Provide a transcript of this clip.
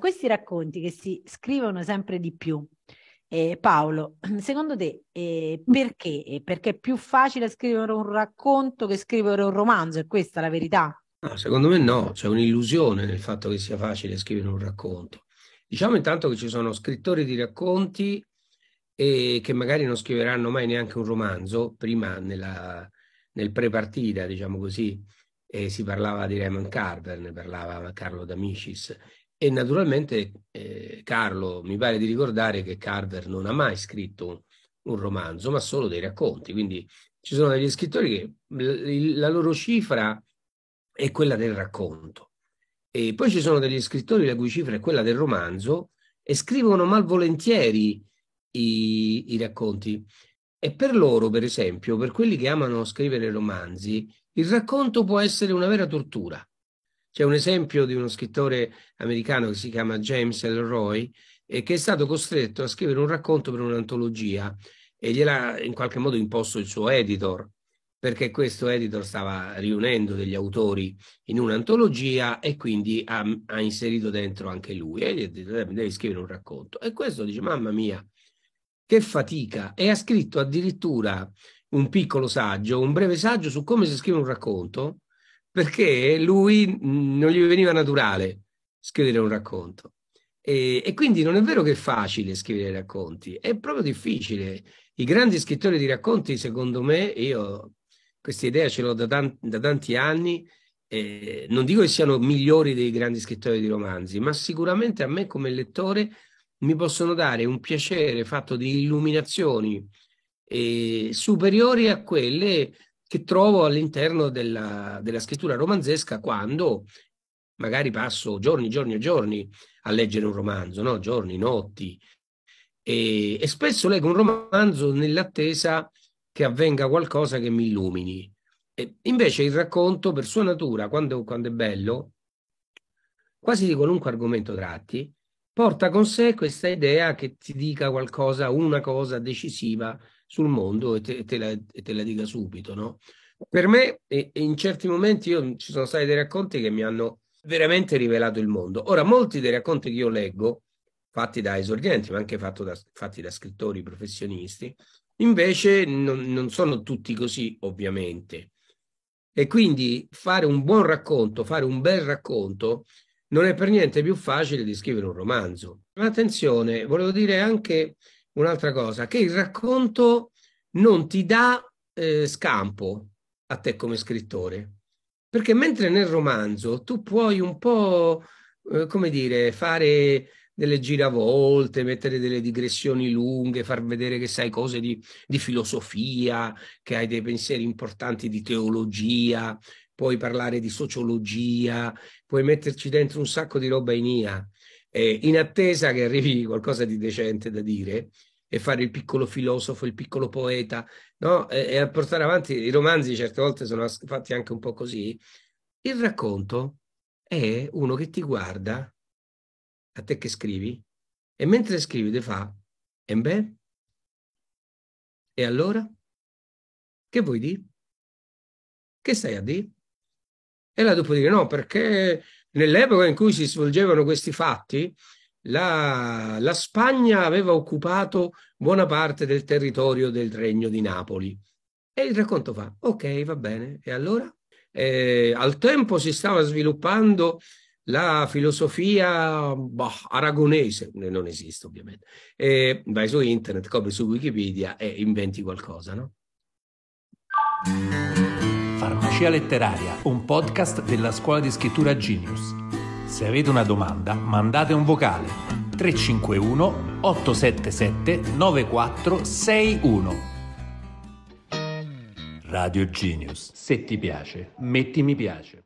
questi racconti che si scrivono sempre di più, eh, Paolo, secondo te eh, perché? Perché è più facile scrivere un racconto che scrivere un romanzo? È questa la verità? No, secondo me no, c'è un'illusione nel fatto che sia facile scrivere un racconto. Diciamo intanto che ci sono scrittori di racconti e eh, che magari non scriveranno mai neanche un romanzo, prima nella, nel pre-partita, diciamo così, eh, si parlava di Raymond Carver, ne parlava Carlo D'Amicis, e naturalmente eh, Carlo, mi pare di ricordare che Carver non ha mai scritto un romanzo, ma solo dei racconti. Quindi ci sono degli scrittori che la loro cifra è quella del racconto. E poi ci sono degli scrittori la cui cifra è quella del romanzo e scrivono malvolentieri i, i racconti. E per loro, per esempio, per quelli che amano scrivere romanzi, il racconto può essere una vera tortura. C'è un esempio di uno scrittore americano che si chiama James Elroy e eh, che è stato costretto a scrivere un racconto per un'antologia e gliel'ha in qualche modo imposto il suo editor, perché questo editor stava riunendo degli autori in un'antologia e quindi ha, ha inserito dentro anche lui e gli ha detto devi scrivere un racconto. E questo dice mamma mia, che fatica! E ha scritto addirittura un piccolo saggio, un breve saggio su come si scrive un racconto perché lui mm, non gli veniva naturale scrivere un racconto. E, e, quindi non è vero che è facile scrivere racconti, è proprio difficile. I grandi scrittori di racconti, secondo me, io questa idea ce l'ho da, tan- da tanti anni, eh, non dico che siano migliori dei grandi scrittori di romanzi, ma sicuramente a me come lettore mi possono dare un piacere fatto di illuminazioni eh, superiori a quelle che trovo all'interno della, della scrittura romanzesca quando magari passo giorni, giorni e giorni a leggere un romanzo, no? giorni, notti, e, e, spesso leggo un romanzo nell'attesa che avvenga qualcosa che mi illumini. E invece il racconto, per sua natura, quando, quando è bello, quasi di qualunque argomento tratti, porta con sé questa idea che ti dica qualcosa, una cosa decisiva sul mondo e te, te, la, e te la, dica subito, no? Per me, e, e in certi momenti, io, ci sono stati dei racconti che mi hanno veramente rivelato il mondo. Ora, molti dei racconti che io leggo, fatti da esordienti, ma anche da, fatti da scrittori professionisti, invece non, non sono tutti così, ovviamente. E quindi fare un buon racconto, fare un bel racconto, non è per niente più facile di scrivere un romanzo. Ma attenzione, volevo dire anche un'altra cosa, che il racconto non ti dà eh, scampo a te come scrittore, perché mentre nel romanzo tu puoi un po', eh, come dire, fare delle giravolte, mettere delle digressioni lunghe, far vedere che sai cose di, di filosofia, che hai dei pensieri importanti di teologia, puoi parlare di sociologia, puoi metterci dentro un sacco di roba in IA eh, in attesa che arrivi qualcosa di decente da dire e fare il piccolo filosofo, il piccolo poeta, no? e, e a portare avanti i romanzi certe volte sono fatti anche un po' così. Il racconto è uno che ti guarda a te che scrivi e mentre scrivi ti fa e beh, e allora? Che vuoi dire? Che stai a dire? E là dopo dire no, perché nell'epoca in cui si svolgevano questi fatti, la, la Spagna aveva occupato buona parte del territorio del regno di Napoli. E il racconto fa, ok, va bene, e allora? Eh, al tempo si stava sviluppando la filosofia boh, aragonese, non esiste ovviamente, eh, vai su internet, copri su Wikipedia e inventi qualcosa, no? Farmacia Letteraria, un podcast della scuola di scrittura Genius. Se avete una domanda, mandate un vocale 351 877 9461. Radio Genius. Se ti piace, metti mi piace.